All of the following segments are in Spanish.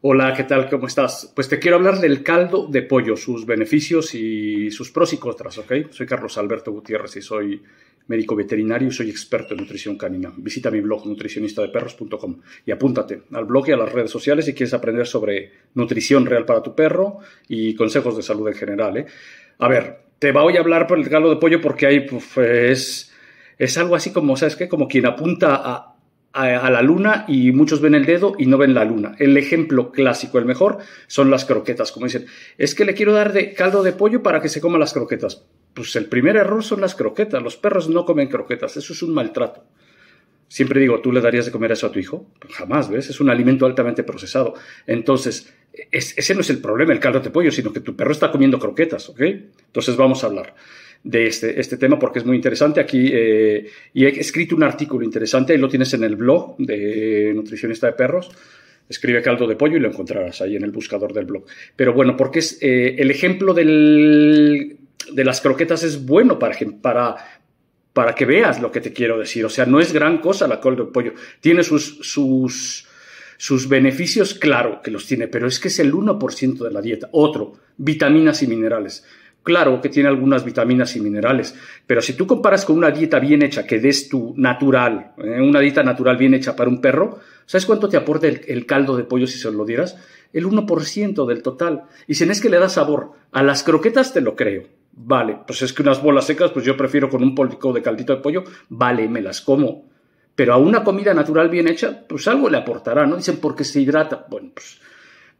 Hola, ¿qué tal? ¿Cómo estás? Pues te quiero hablar del caldo de pollo, sus beneficios y sus pros y contras, ¿ok? Soy Carlos Alberto Gutiérrez y soy médico veterinario y soy experto en nutrición canina. Visita mi blog nutricionistadeperros.com y apúntate al blog y a las redes sociales si quieres aprender sobre nutrición real para tu perro y consejos de salud en general, ¿eh? A ver, te voy a hablar por el caldo de pollo porque ahí pues, es, es algo así como, ¿sabes qué? Como quien apunta a a, la luna y muchos ven el dedo y no ven la luna. El ejemplo clásico, el mejor, son las croquetas, como dicen. Es que le quiero dar de caldo de pollo para que se coma las croquetas. Pues el primer error son las croquetas. Los perros no comen croquetas. Eso es un maltrato. Siempre digo, ¿tú le darías de comer eso a tu hijo? jamás, ¿ves? Es un alimento altamente procesado. Entonces, ese no es el problema, el caldo de pollo, sino que tu perro está comiendo croquetas, ¿ok? Entonces vamos a hablar de este, este, tema porque es muy interesante. Aquí eh, y he escrito un artículo interesante, ahí lo tienes en el blog de Nutricionista de Perros. Escribe caldo de pollo y lo encontrarás ahí en el buscador del blog. Pero bueno, porque es eh, el ejemplo de las croquetas es bueno para, para, que veas lo que te quiero decir. O sea, no es gran cosa la caldo de pollo. Tiene sus, sus, sus beneficios, claro que los tiene, pero es que es el 1% de la dieta. Otro, vitaminas y minerales. Claro que tiene algunas vitaminas y minerales, pero si tú comparas con una dieta bien hecha que des tu natural, eh, una dieta natural bien hecha para un perro, ¿sabes cuánto te aporta el, caldo de pollo si se lo dieras? El 1% del total. Y si es que le da sabor a las croquetas, te lo creo. Vale, pues es que unas bolas secas, pues yo prefiero con un polico de caldito de pollo, vale, me las como. Pero a una comida natural bien hecha, pues algo le aportará, ¿no? Dicen porque se hidrata. Bueno, pues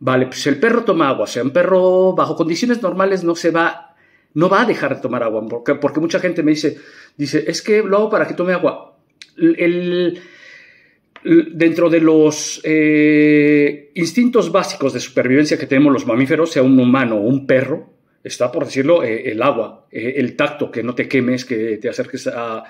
Vale, pues el perro toma agua, sea, un perro bajo condiciones normales no se va no va a dejar de tomar agua, porque, porque mucha gente me dice, dice, es que lo hago para que tome agua. dentro de los eh, instintos básicos de supervivencia que tenemos los mamíferos, sea un humano o un perro, está, por decirlo, eh, el agua, eh, el tacto, que no te quemes, que te acerques a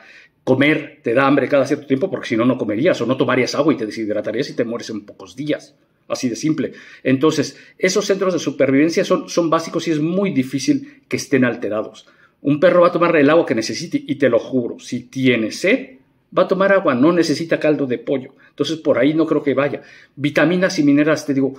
comer, te da hambre cada cierto tiempo, porque si no, no comerías o no tomarías agua y te deshidratarías y te mueres en pocos días. Así de simple. Entonces, esos centros de supervivencia son, son básicos y es muy difícil que estén alterados. Un perro va a tomar el agua que necesite y te lo juro, si tiene sed, va a tomar agua, no necesita caldo de pollo. Entonces, por ahí no creo que vaya. Vitaminas y minerales, te digo,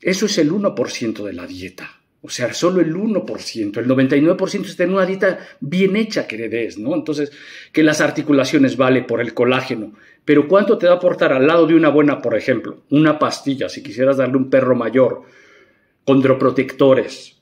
eso es el 1% de la dieta. O sea, solo el 1%, el 99% está en una dieta bien hecha que le des, ¿no? Entonces, que las articulaciones vale por el colágeno, pero ¿cuánto te va a aportar al lado de una buena, por ejemplo? Una pastilla, si quisieras darle un perro mayor, condroprotectores,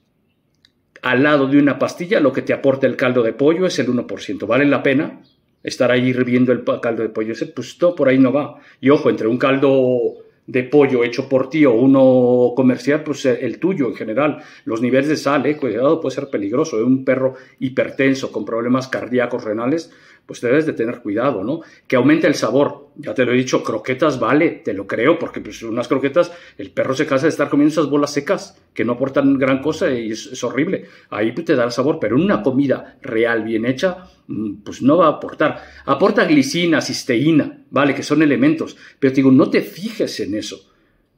al lado de una pastilla, lo que te aporta el caldo de pollo es el 1%. ¿Vale la pena estar ahí hirviendo el caldo de pollo? Ese pues todo por ahí no va. Y ojo, entre un caldo de pollo hecho por ti o uno comercial, pues eh, el tuyo en general. Los niveles de sal, eh, cuidado, puede ser peligroso. De eh, un perro hipertenso con problemas cardíacos renales, pues debes de tener cuidado, ¿no? Que aumente el sabor. Ya te lo he dicho, croquetas vale, te lo creo, porque pues unas croquetas, el perro se cansa de estar comiendo esas bolas secas que no aportan gran cosa y es, horrible. Ahí pues, te da sabor, pero una comida real, bien hecha, mm, pues no va a aportar. Aporta glicina, cisteína, ¿vale? Que son elementos, pero digo, no te fijes en eso.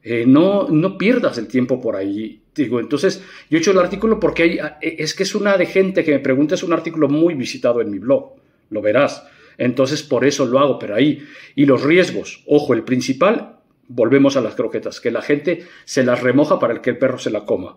Eh, no, no pierdas el tiempo por ahí. Digo, entonces, yo he hecho el artículo porque eh, es que es una de gente que me pregunta, es un artículo muy visitado en mi blog, lo verás. Entonces, por eso lo hago, pero ahí. Y los riesgos, ojo, el principal Volvemos a las croquetas, que la gente se las remoja para que el perro se la coma.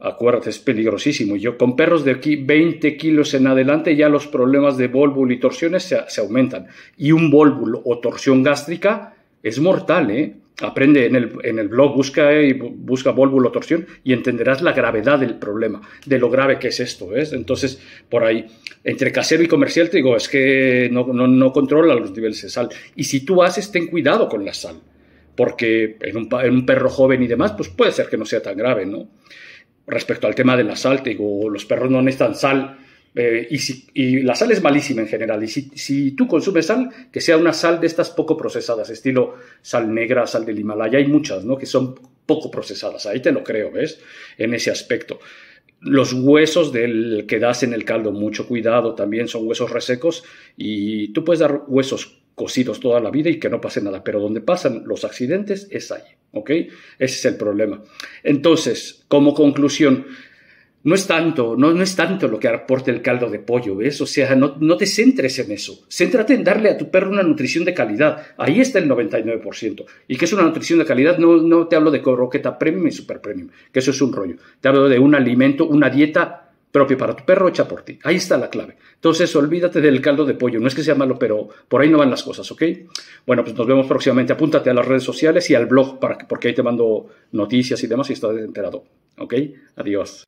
Acuérdate, es peligrosísimo. Yo con perros de aquí 20 kilos en adelante ya los problemas de vólvulo y torsiones se, aumentan. Y un vólvulo o torsión gástrica es mortal, ¿eh? Aprende en el, en el blog, busca ¿eh? y busca torsión y entenderás la gravedad del problema, de lo grave que es esto. ¿ves? Entonces, por ahí, entre casero y comercial, te digo, es que no, no, no controla los niveles de sal. Y si tú haces, ten cuidado con la sal porque en un, perro joven y demás, pues puede ser que no sea tan grave, ¿no? Respecto al tema de la sal, digo, los perros no necesitan sal, eh, y, si, la sal es malísima en general. Y si, si, tú consumes sal, que sea una sal de estas poco procesadas, estilo sal negra, sal del Himalaya, hay muchas, ¿no? Que son poco procesadas. Ahí te lo creo, ¿ves? En ese aspecto. Los huesos del que das en el caldo, mucho cuidado, también son huesos resecos y tú puedes dar huesos cocidos toda la vida y que no pase nada. Pero donde pasan los accidentes es ahí, ¿ok? Ese es el problema. Entonces, como conclusión, no es tanto, no, no es tanto lo que aporte el caldo de pollo, O sea, no, te centres en eso. Céntrate en darle a tu perro una nutrición de calidad. Ahí está el 99%. Y que es una nutrición de calidad, no, no te hablo de croqueta premium y super premium, que eso es un rollo. Te hablo de un alimento, una dieta propio para tu perro hecha por ti. Ahí está la clave. Entonces, olvídate del caldo de pollo. No es que sea malo, pero por ahí no van las cosas, ¿ok? Bueno, pues nos vemos próximamente. Apúntate a las redes sociales y al blog, para porque ahí te mando noticias y demás y estás enterado, ¿ok? Adiós.